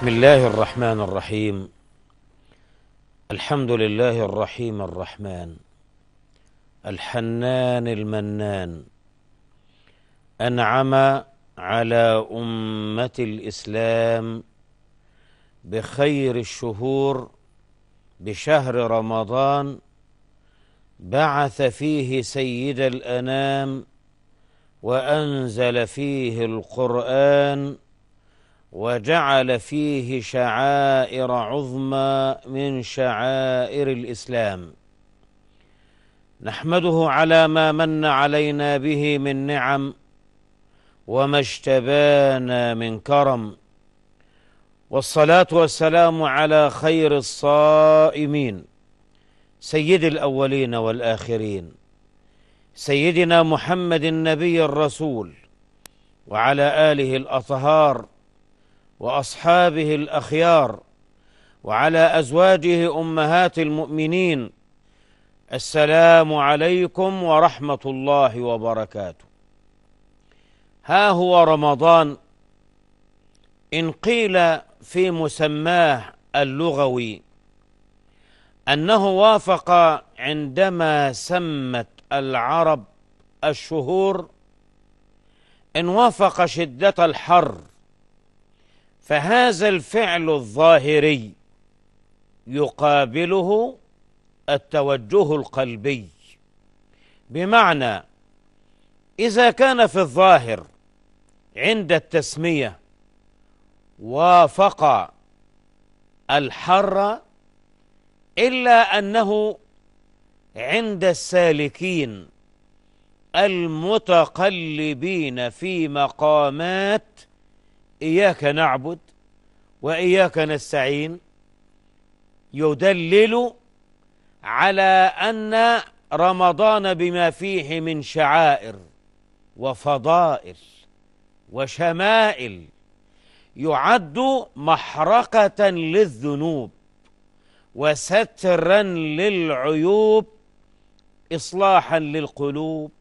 بسم الله الرحمن الرحيم الحمد لله الرحيم الرحمن الحنان المنان انعم على امه الاسلام بخير الشهور بشهر رمضان بعث فيه سيد الانام وانزل فيه القران وجعل فيه شعائر عظمى من شعائر الإسلام نحمده على ما من علينا به من نعم وما اجتبانا من كرم والصلاة والسلام على خير الصائمين سيد الأولين والآخرين سيدنا محمد النبي الرسول وعلى آله الأطهار واصحابه الاخيار وعلى ازواجه امهات المؤمنين السلام عليكم ورحمه الله وبركاته ها هو رمضان ان قيل في مسماه اللغوي انه وافق عندما سمت العرب الشهور ان وافق شده الحر فهذا الفعل الظاهري يقابله التوجه القلبي بمعنى إذا كان في الظاهر عند التسمية وافق الحر إلا أنه عند السالكين المتقلبين في مقامات إياك نعبد وإياك نستعين يدلل على أن رمضان بما فيه من شعائر وفضائل وشمائل يعد محرقة للذنوب وسترا للعيوب إصلاحا للقلوب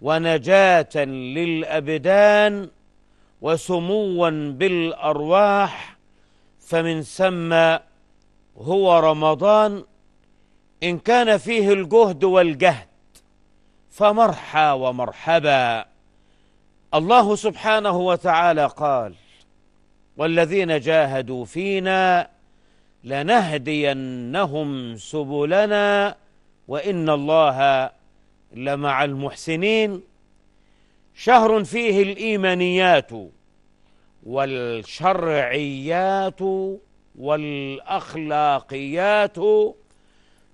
ونجاة للأبدان وسموا بالأرواح فمن ثم هو رمضان إن كان فيه الجهد والجهد فمرحى ومرحبا الله سبحانه وتعالى قال والذين جاهدوا فينا لنهدينهم سبلنا وإن الله لمع المحسنين شهر فيه الإيمانيات والشرعيات والأخلاقيات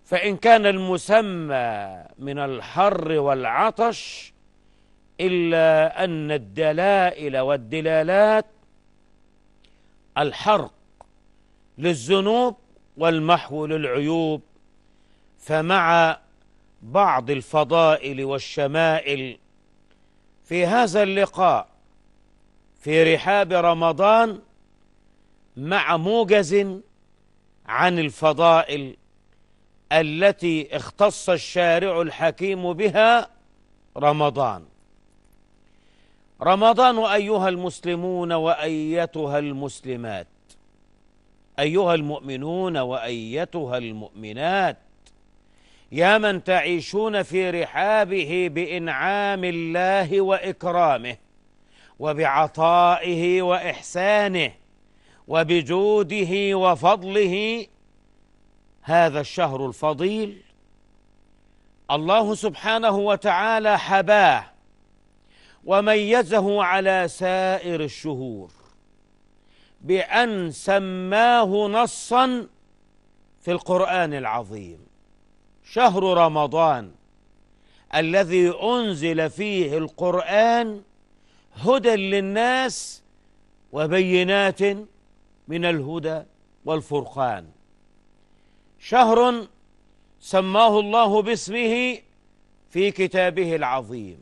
فإن كان المسمى من الحر والعطش إلا أن الدلائل والدلالات الحرق للذنوب والمحو للعيوب فمع بعض الفضائل والشمائل في هذا اللقاء في رحاب رمضان مع موجز عن الفضائل التي اختص الشارع الحكيم بها رمضان رمضان ايها المسلمون وايتها المسلمات ايها المؤمنون وايتها المؤمنات يا من تعيشون في رحابه بانعام الله واكرامه وبعطائه واحسانه وبجوده وفضله هذا الشهر الفضيل الله سبحانه وتعالى حباه وميزه على سائر الشهور بان سماه نصا في القران العظيم شهر رمضان الذي انزل فيه القران هدى للناس وبينات من الهدى والفرقان شهر سماه الله باسمه في كتابه العظيم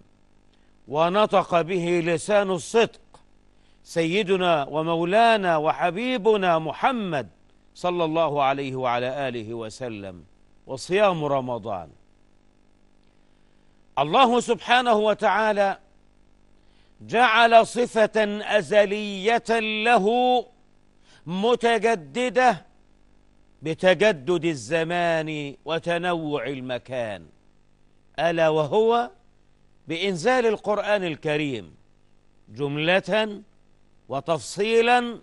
ونطق به لسان الصدق سيدنا ومولانا وحبيبنا محمد صلى الله عليه وعلى اله وسلم وصيام رمضان الله سبحانه وتعالى جعل صفة أزلية له متجددة بتجدد الزمان وتنوع المكان ألا وهو بإنزال القرآن الكريم جملة وتفصيلا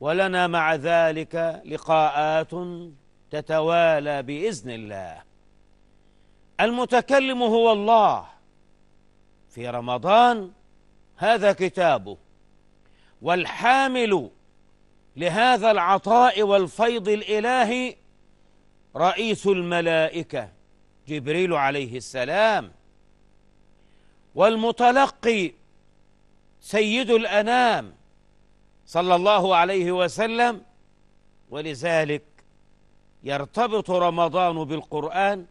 ولنا مع ذلك لقاءات تتوالى باذن الله المتكلم هو الله في رمضان هذا كتابه والحامل لهذا العطاء والفيض الالهي رئيس الملائكه جبريل عليه السلام والمتلقي سيد الانام صلى الله عليه وسلم ولذلك يرتبط رمضان بالقرآن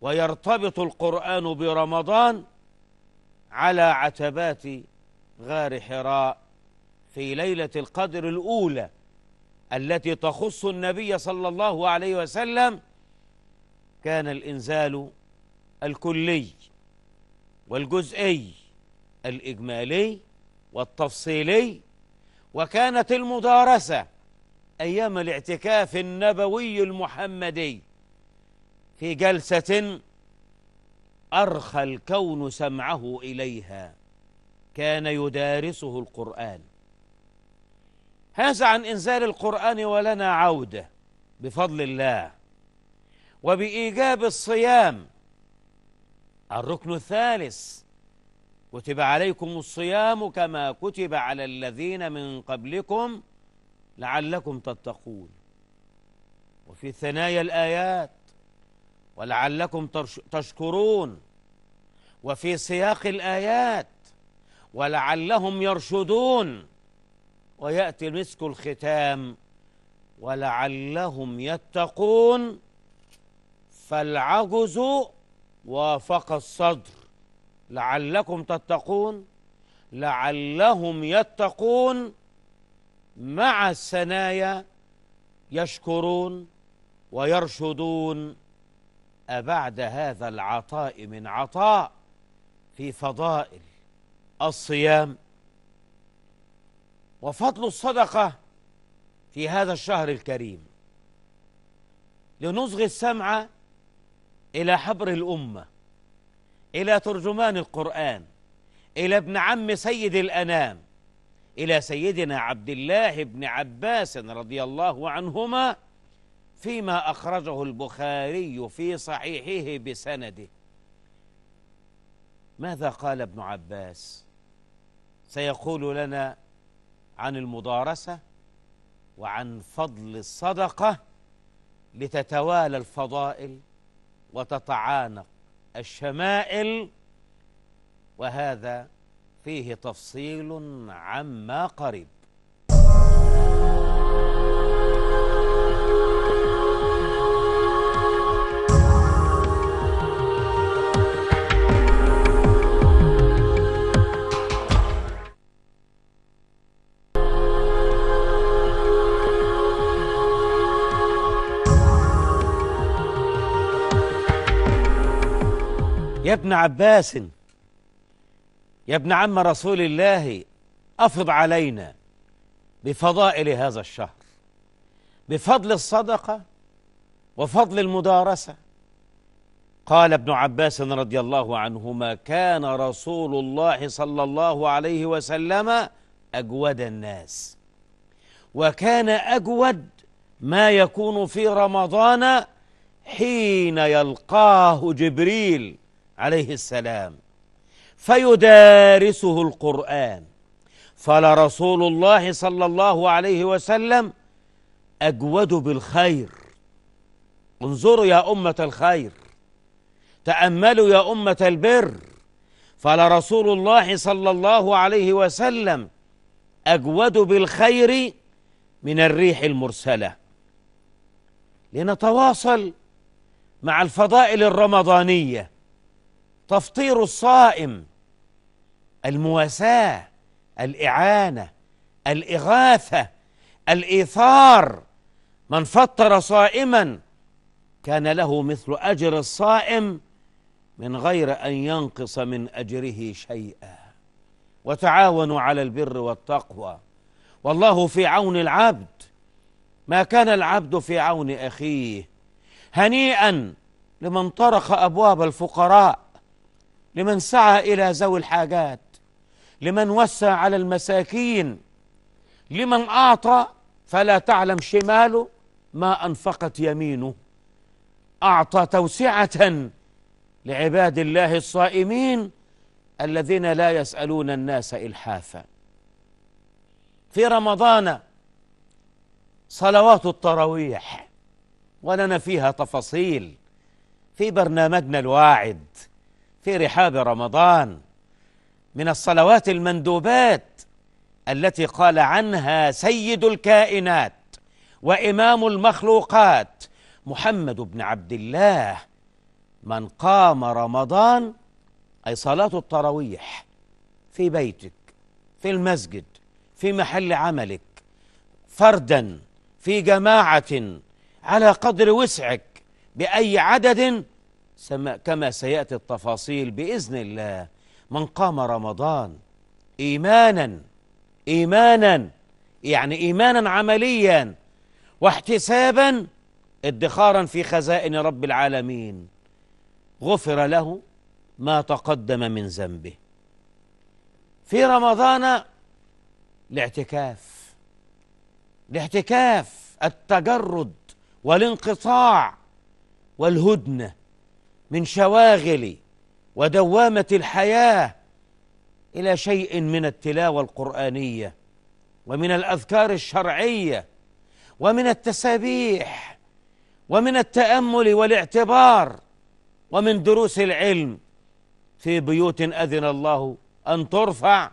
ويرتبط القرآن برمضان على عتبات غار حراء في ليلة القدر الأولى التي تخص النبي صلى الله عليه وسلم كان الإنزال الكلي والجزئي الإجمالي والتفصيلي وكانت المدارسة أيام الاعتكاف النبوي المحمدي في جلسة أرخى الكون سمعه إليها كان يدارسه القرآن هذا عن إنزال القرآن ولنا عودة بفضل الله وبإيجاب الصيام الركن الثالث كتب عليكم الصيام كما كتب على الذين من قبلكم لعلكم تتقون وفي ثنايا الآيات ولعلكم تشكرون وفي سياق الآيات ولعلهم يرشدون ويأتي مسك الختام ولعلهم يتقون فالعجز وافق الصدر لعلكم تتقون لعلهم يتقون مع الثنايا يشكرون ويرشدون أبعد هذا العطاء من عطاء في فضائل الصيام وفضل الصدقة في هذا الشهر الكريم لنصغي السمع إلى حبر الأمة إلى ترجمان القرآن إلى ابن عم سيد الأنام إلى سيدنا عبد الله بن عباس رضي الله عنهما فيما أخرجه البخاري في صحيحه بسنده ماذا قال ابن عباس سيقول لنا عن المدارسة وعن فضل الصدقة لتتوالى الفضائل وتتعانق الشمائل وهذا فيه تفصيل عما قريب يا ابن عباس يا ابن عم رسول الله أفض علينا بفضائل هذا الشهر بفضل الصدقة وفضل المدارسة قال ابن عباس رضي الله عنهما كان رسول الله صلى الله عليه وسلم أجود الناس وكان أجود ما يكون في رمضان حين يلقاه جبريل عليه السلام فيدارسه القرآن فلرسول الله صلى الله عليه وسلم أجود بالخير انظروا يا أمة الخير تأملوا يا أمة البر فلرسول الله صلى الله عليه وسلم أجود بالخير من الريح المرسلة لنتواصل مع الفضائل الرمضانية تفطير الصائم المواساة الإعانة الإغاثة الإيثار من فطر صائما كان له مثل أجر الصائم من غير أن ينقص من أجره شيئا وتعاونوا على البر والتقوى والله في عون العبد ما كان العبد في عون أخيه هنيئا لمن طرق أبواب الفقراء لمن سعى إلى ذوي الحاجات لمن وسع على المساكين لمن أعطى فلا تعلم شماله ما أنفقت يمينه أعطى توسعة لعباد الله الصائمين الذين لا يسألون الناس إلحافا في رمضان صلوات التراويح ولنا فيها تفاصيل في برنامجنا الواعد في رحاب رمضان من الصلوات المندوبات التي قال عنها سيد الكائنات وامام المخلوقات محمد بن عبد الله من قام رمضان اي صلاه التراويح في بيتك في المسجد في محل عملك فردا في جماعه على قدر وسعك باي عدد كما سياتي التفاصيل باذن الله من قام رمضان إيمانا إيمانا يعني إيمانا عمليا واحتسابا ادخارا في خزائن رب العالمين غفر له ما تقدم من ذنبه في رمضان الاعتكاف الاعتكاف التجرد والانقطاع والهدنه من شواغل ودوامة الحياة إلى شيء من التلاوة القرآنية ومن الأذكار الشرعية ومن التسابيح ومن التأمل والاعتبار ومن دروس العلم في بيوت أذن الله أن ترفع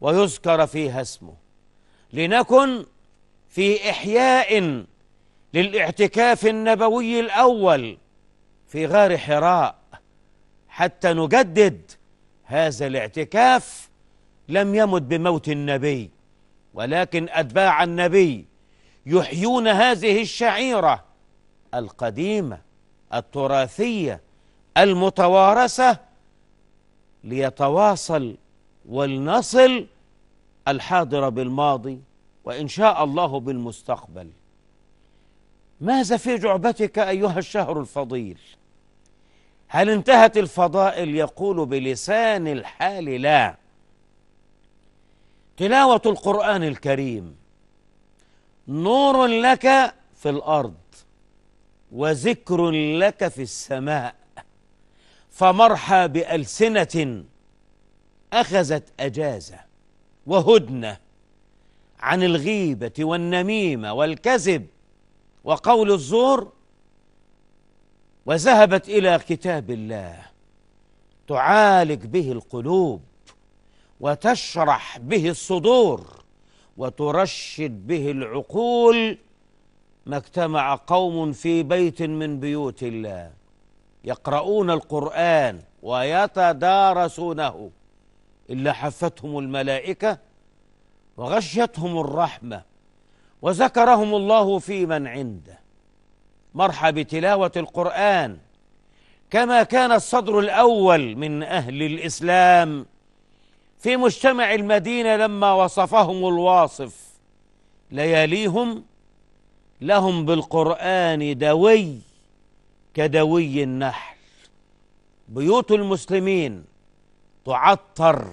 ويذكر فيها اسمه لنكن في إحياء للاعتكاف النبوي الأول في غار حراء حتى نجدد هذا الاعتكاف لم يمت بموت النبي ولكن أتباع النبي يحيون هذه الشعيرة القديمة التراثية المتوارثة ليتواصل ولنصل الحاضر بالماضي وإن شاء الله بالمستقبل ماذا في جعبتك أيها الشهر الفضيل هل انتهت الفضائل يقول بلسان الحال لا تلاوة القرآن الكريم نور لك في الأرض وذكر لك في السماء فمرحى بألسنة أخذت أجازة وهدنة عن الغيبة والنميمة والكذب وقول الزور وذهبت الى كتاب الله تعالج به القلوب وتشرح به الصدور وترشد به العقول ما اجتمع قوم في بيت من بيوت الله يقرؤون القران ويتدارسونه الا حفتهم الملائكه وغشيتهم الرحمه وذكرهم الله في من عنده مرحى بتلاوة القرآن كما كان الصدر الأول من أهل الإسلام في مجتمع المدينة لما وصفهم الواصف لياليهم لهم بالقرآن دوي كدوي النحل بيوت المسلمين تعطر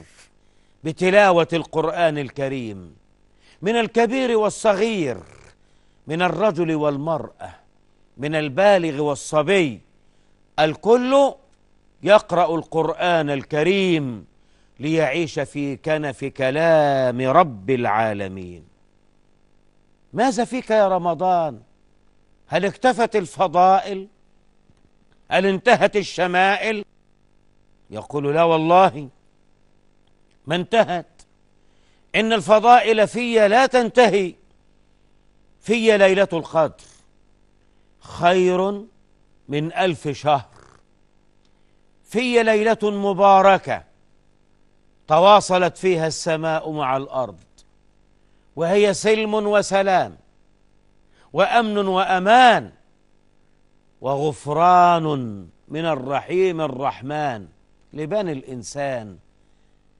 بتلاوة القرآن الكريم من الكبير والصغير من الرجل والمرأة من البالغ والصبي الكل يقرأ القرآن الكريم ليعيش في كنف كلام رب العالمين ماذا فيك يا رمضان هل اكتفت الفضائل هل انتهت الشمائل يقول لا والله ما انتهت إن الفضائل في لا تنتهي في ليلة القدر خير من ألف شهر في ليلة مباركة تواصلت فيها السماء مع الأرض وهي سلم وسلام وأمن وأمان وغفران من الرحيم الرحمن لبني الإنسان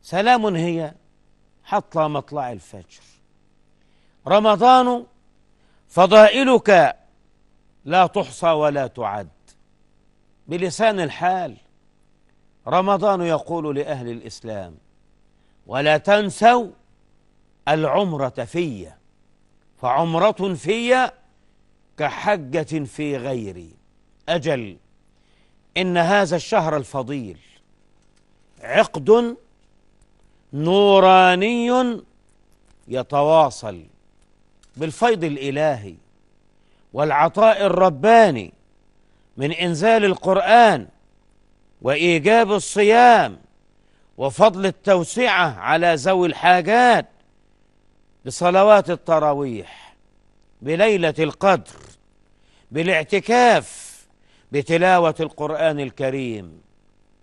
سلام هي حتى مطلع الفجر رمضان فضائلك لا تحصى ولا تعد بلسان الحال رمضان يقول لأهل الإسلام ولا تنسوا العمرة في فعمرة في كحجة في غيري أجل إن هذا الشهر الفضيل عقد نوراني يتواصل بالفيض الإلهي والعطاء الرباني من انزال القران وايجاب الصيام وفضل التوسعه على ذوي الحاجات بصلوات التراويح بليله القدر بالاعتكاف بتلاوه القران الكريم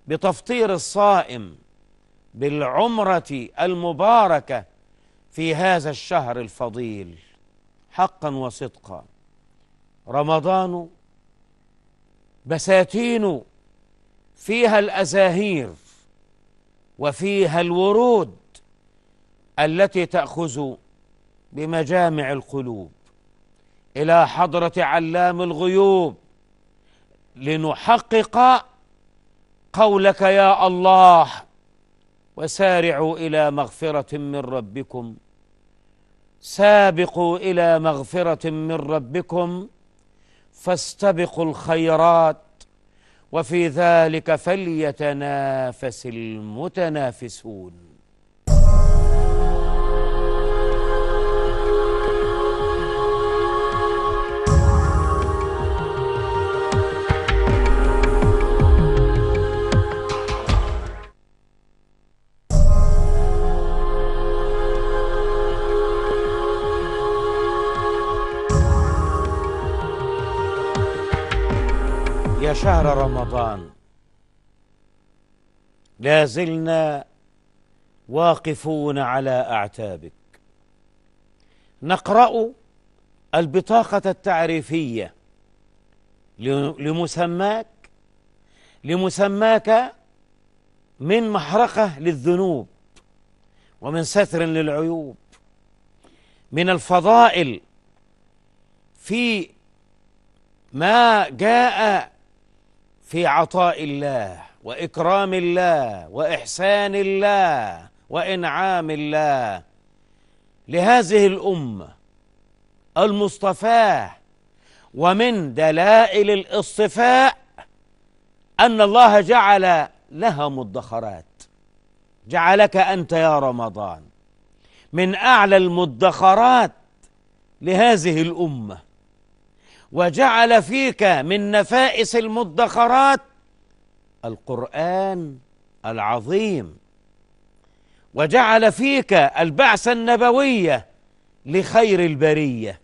بتفطير الصائم بالعمره المباركه في هذا الشهر الفضيل حقا وصدقا رمضان بساتين فيها الازاهير وفيها الورود التي تاخذ بمجامع القلوب الى حضره علام الغيوب لنحقق قولك يا الله وسارعوا الى مغفره من ربكم سابقوا الى مغفره من ربكم فاستبقوا الخيرات وفي ذلك فليتنافس المتنافسون يا شهر رمضان لا زلنا واقفون على اعتابك نقرا البطاقه التعريفيه لمسماك لمسماك من محرقه للذنوب ومن ستر للعيوب من الفضائل في ما جاء في عطاء الله واكرام الله واحسان الله وانعام الله لهذه الامه المصطفاه ومن دلائل الاصطفاء ان الله جعل لها مدخرات جعلك انت يا رمضان من اعلى المدخرات لهذه الامه وجعل فيك من نفائس المدخرات القرآن العظيم وجعل فيك البعث النبوية لخير البرية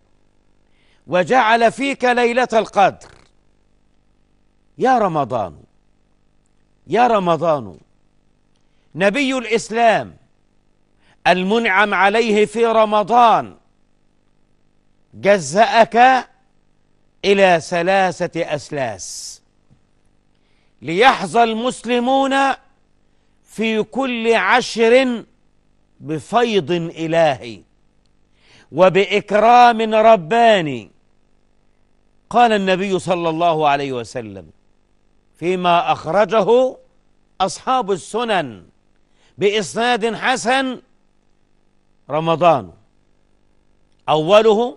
وجعل فيك ليلة القدر يا رمضان يا رمضان نبي الإسلام المنعم عليه في رمضان جزأك إلى ثلاثة أسلاس ليحظى المسلمون في كل عشر بفيض إلهي وبإكرام رباني قال النبي صلى الله عليه وسلم فيما أخرجه أصحاب السنن بإسناد حسن رمضان أوله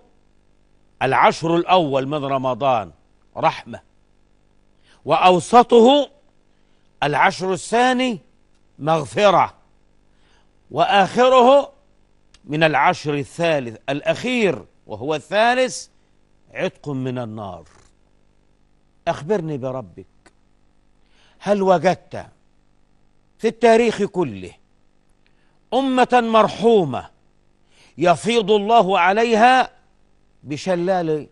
العشر الأول من رمضان رحمة وأوسطه العشر الثاني مغفرة وآخره من العشر الثالث الأخير وهو الثالث عتق من النار أخبرني بربك هل وجدت في التاريخ كله أمة مرحومة يفيض الله عليها بشلال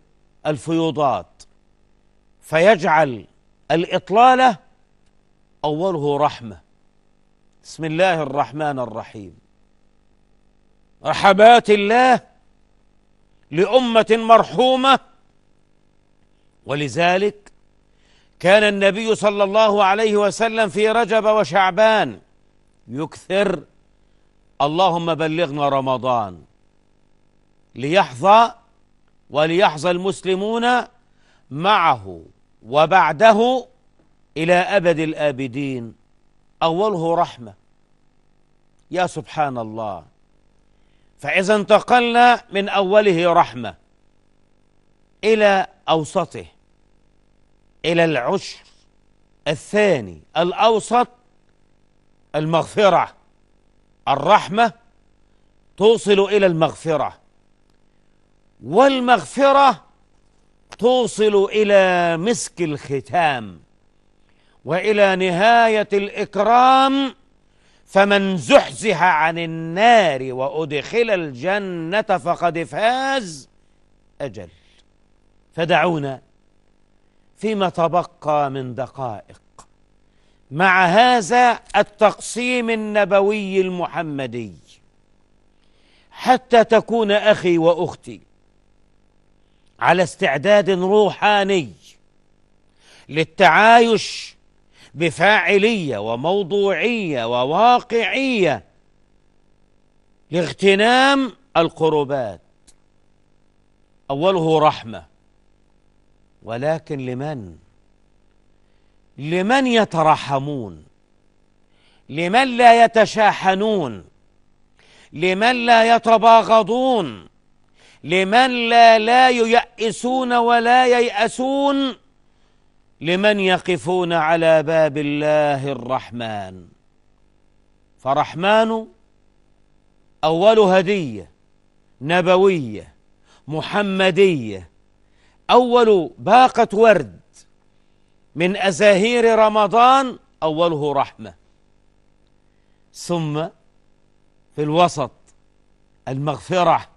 الفيوضات فيجعل الإطلالة أوله رحمة بسم الله الرحمن الرحيم رحبات الله لأمة مرحومة ولذلك كان النبي صلى الله عليه وسلم في رجب وشعبان يكثر اللهم بلغنا رمضان ليحظى وليحظى المسلمون معه وبعده إلى أبد الآبدين أوله رحمة يا سبحان الله فإذا انتقلنا من أوله رحمة إلى أوسطه إلى العشر الثاني الأوسط المغفرة الرحمة توصل إلى المغفرة والمغفرة توصل إلى مسك الختام وإلى نهاية الإكرام فمن زحزح عن النار وأدخل الجنة فقد فاز أجل فدعونا فيما تبقى من دقائق مع هذا التقسيم النبوي المحمدي حتى تكون أخي وأختي على استعداد روحاني للتعايش بفاعليه وموضوعيه وواقعيه لاغتنام القربات اوله رحمه ولكن لمن لمن يترحمون لمن لا يتشاحنون لمن لا يتباغضون لمن لا لا ييأسون ولا ييأسون لمن يقفون على باب الله الرحمن فرحمن أول هدية نبوية محمدية أول باقة ورد من أزاهير رمضان أوله رحمة ثم في الوسط المغفرة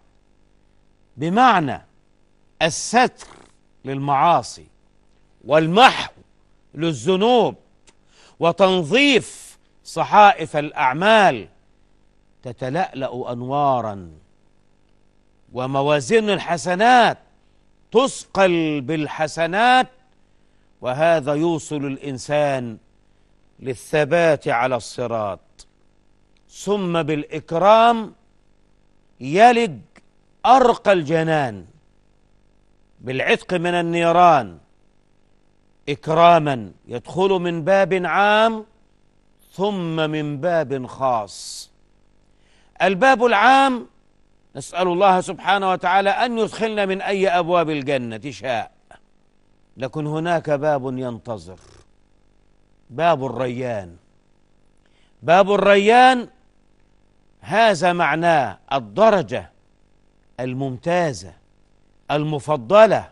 بمعنى الستر للمعاصي والمحو للذنوب وتنظيف صحائف الاعمال تتلالا انوارا وموازين الحسنات تثقل بالحسنات وهذا يوصل الانسان للثبات على الصراط ثم بالاكرام يلد أرقى الجنان بالعتق من النيران إكراما يدخل من باب عام ثم من باب خاص الباب العام نسأل الله سبحانه وتعالى أن يدخلنا من أي أبواب الجنة شاء لكن هناك باب ينتظر باب الريان باب الريان هذا معناه الدرجة الممتازة المفضلة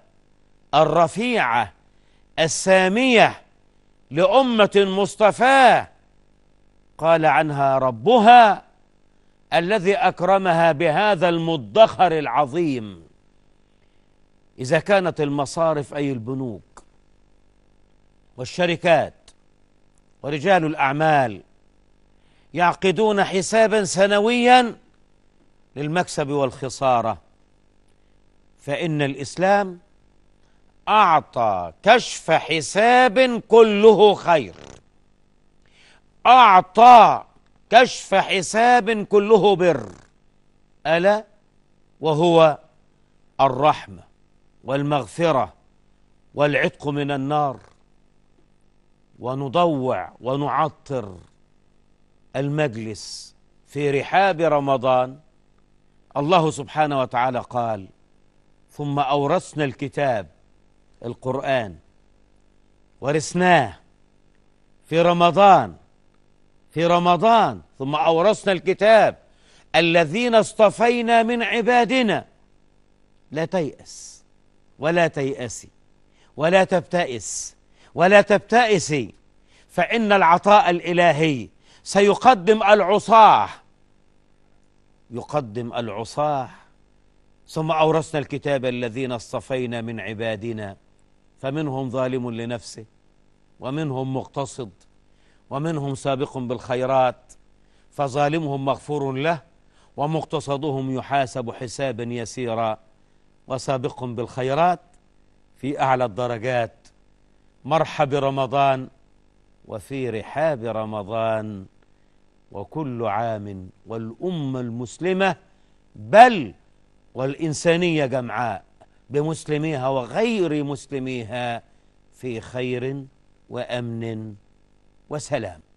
الرفيعة السامية لأمة مصطفاه قال عنها ربها الذي أكرمها بهذا المدخر العظيم إذا كانت المصارف أي البنوك والشركات ورجال الأعمال يعقدون حسابا سنويا للمكسب والخساره فان الاسلام اعطى كشف حساب كله خير اعطى كشف حساب كله بر الا وهو الرحمه والمغفره والعتق من النار ونضوع ونعطر المجلس في رحاب رمضان الله سبحانه وتعالى قال ثم اورثنا الكتاب القران ورثناه في رمضان في رمضان ثم اورثنا الكتاب الذين اصطفينا من عبادنا لا تيأس ولا تيأسي ولا تبتئس ولا تبتئسي فإن العطاء الإلهي سيقدم العصاة يقدم العصاه ثم اورثنا الكتاب الذين اصطفينا من عبادنا فمنهم ظالم لنفسه ومنهم مقتصد ومنهم سابق بالخيرات فظالمهم مغفور له ومقتصدهم يحاسب حسابا يسيرا وسابق بالخيرات في اعلى الدرجات مرحب رمضان وفي رحاب رمضان وكل عام والأمة المسلمة بل والإنسانية جمعاء بمسلميها وغير مسلميها في خير وأمن وسلام